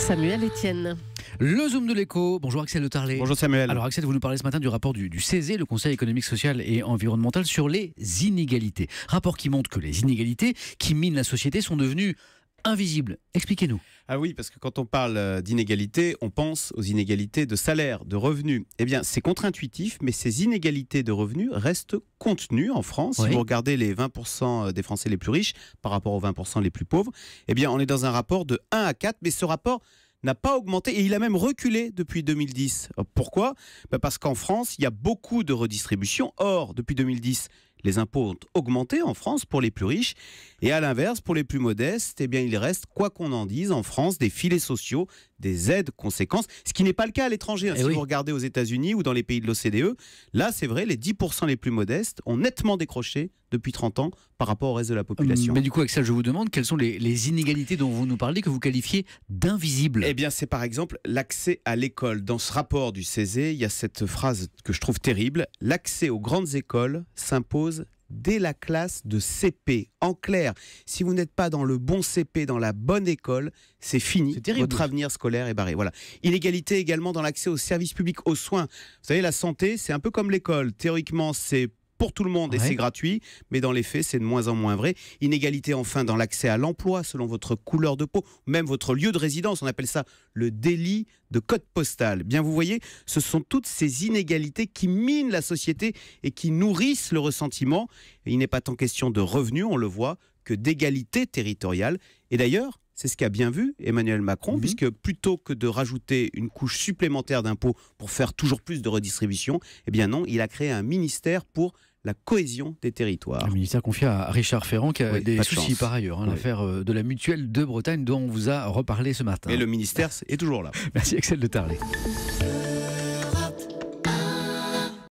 Samuel Etienne. Le Zoom de l'écho. Bonjour Axel Le Tarlet. Bonjour Samuel. Alors Axel, vous nous parlez ce matin du rapport du, du CESE, le Conseil économique, social et environnemental, sur les inégalités. Rapport qui montre que les inégalités qui minent la société sont devenues invisible. Expliquez-nous. Ah oui, parce que quand on parle euh, d'inégalité, on pense aux inégalités de salaire, de revenus. Eh bien, c'est contre-intuitif, mais ces inégalités de revenus restent contenues en France. Si vous regardez les 20% euh, des Français les plus riches par rapport aux 20% les plus pauvres, eh bien, on est dans un rapport de 1 à 4, mais ce rapport n'a pas augmenté et il a même reculé depuis 2010. Euh, pourquoi bah, Parce qu'en France, il y a beaucoup de redistribution. Or, depuis 2010, les impôts ont augmenté en France pour les plus riches et à l'inverse, pour les plus modestes, eh bien, il reste, quoi qu'on en dise, en France, des filets sociaux des aides conséquences, ce qui n'est pas le cas à l'étranger. Hein. Eh si vous regardez aux États-Unis ou dans les pays de l'OCDE, là, c'est vrai, les 10% les plus modestes ont nettement décroché depuis 30 ans par rapport au reste de la population. Euh, mais du coup, Axel, je vous demande quelles sont les, inégalités dont vous nous parlez que vous qualifiez d'invisibles Eh bien, c'est par exemple l'accès à l'école. Dans ce rapport du CESE, il y a cette phrase que je trouve terrible l'accès aux grandes écoles s'impose dès la classe de CP. En clair, si vous n'êtes pas dans le bon CP, dans la bonne école, c'est fini. Votre avenir scolaire est barré. Voilà. Inégalité également dans l'accès aux services publics, aux soins. Vous savez, la santé, c'est un peu comme l'école. Théoriquement, c'est pour tout le monde et c'est gratuit, mais dans les faits, c'est de moins en moins vrai. Inégalité enfin dans l'accès à l'emploi selon votre couleur de peau, même votre lieu de résidence, on appelle ça le délit de code postal. Bien vous voyez, ce sont toutes ces inégalités qui minent la société et qui nourrissent le ressentiment. il n'est pas tant question de revenus, on le voit, que d'égalité territoriale. Et d'ailleurs, c'est ce qu'a bien vu Emmanuel Macron, mhm. puisque plutôt que de rajouter une couche supplémentaire d'impôts pour faire toujours plus de redistribution, eh bien non, il a créé un ministère pour la cohésion des territoires. Un ministère confié à Richard Ferrand qui a des soucis par ailleurs. Hein, l'affaire euh, de la mutuelle de Bretagne dont on vous a reparlé ce matin. Et le ministère est toujours là. Merci Axel de Tarlet.